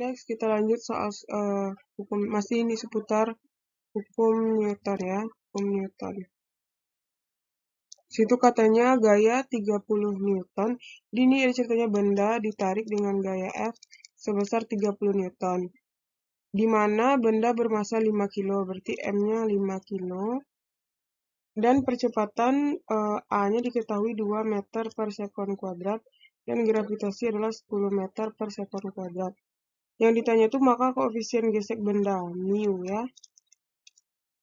Next kita lanjut soal uh, hukum masih ini seputar hukum Newton ya, hukum Newton. Situ katanya gaya 30 Newton. Di ini ada ceritanya benda ditarik dengan gaya F sebesar 30 Newton. Di mana benda bermassa 5 kilo, berarti M-nya 5 kilo. Dan percepatan uh, A-nya diketahui 2 meter per sekon kuadrat dan gravitasi adalah 10 meter per sekon kuadrat yang ditanya tuh maka koefisien gesek benda mu ya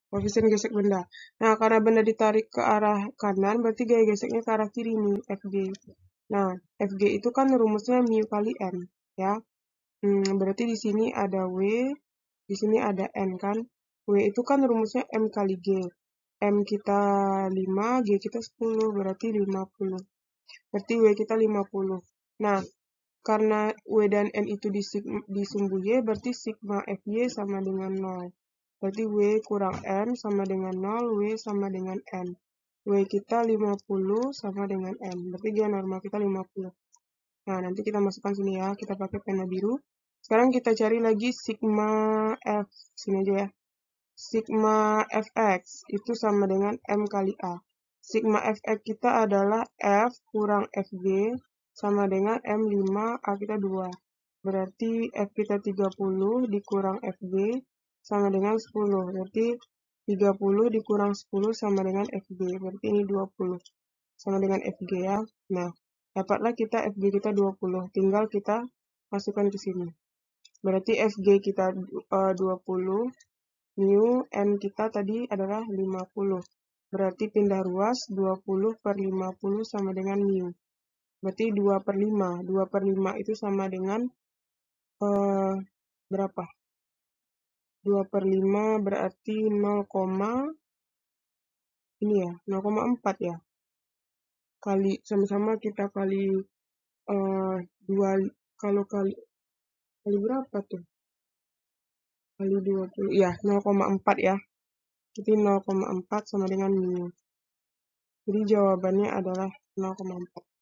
koefisien oh, gesek benda nah karena benda ditarik ke arah kanan berarti gaya geseknya ke arah kiri nih FG nah FG itu kan rumusnya mu kali n ya hmm, berarti di sini ada w di sini ada n kan w itu kan rumusnya m kali g m kita 5 g kita 10 berarti 50 berarti w kita 50 nah karena W dan N itu di, sigma, di sumbu Y, berarti sigma FY sama dengan 0. Berarti W kurang N sama dengan 0, W sama dengan N. W kita 50 sama dengan N. Berarti dia normal kita 50. Nah, nanti kita masukkan sini ya. Kita pakai pena biru. Sekarang kita cari lagi sigma F. Sini aja ya. Sigma Fx itu sama dengan M kali A sigma fx kita adalah f kurang fg sama dengan M5 A kita 2. Berarti F kita 30 dikurang FB sama dengan 10. Berarti 30 dikurang 10 sama dengan FB. Berarti ini 20 sama dengan FG ya. Nah, dapatlah kita FG kita 20. Tinggal kita masukkan ke sini. Berarti FG kita eh, uh, 20 New n kita tadi adalah 50. Berarti pindah ruas 20 per 50 sama dengan mu. Berarti 2 per 5. 2 per 5 itu sama dengan uh, berapa? 2 per 5 berarti 0, ini ya, 0,4 ya. Kali sama-sama kita kali uh, eh, 2 kalau kali kali berapa tuh? Kali 20. Ya, 0,4 ya. Jadi 0,4 sama dengan minus. Jadi jawabannya adalah 0,4.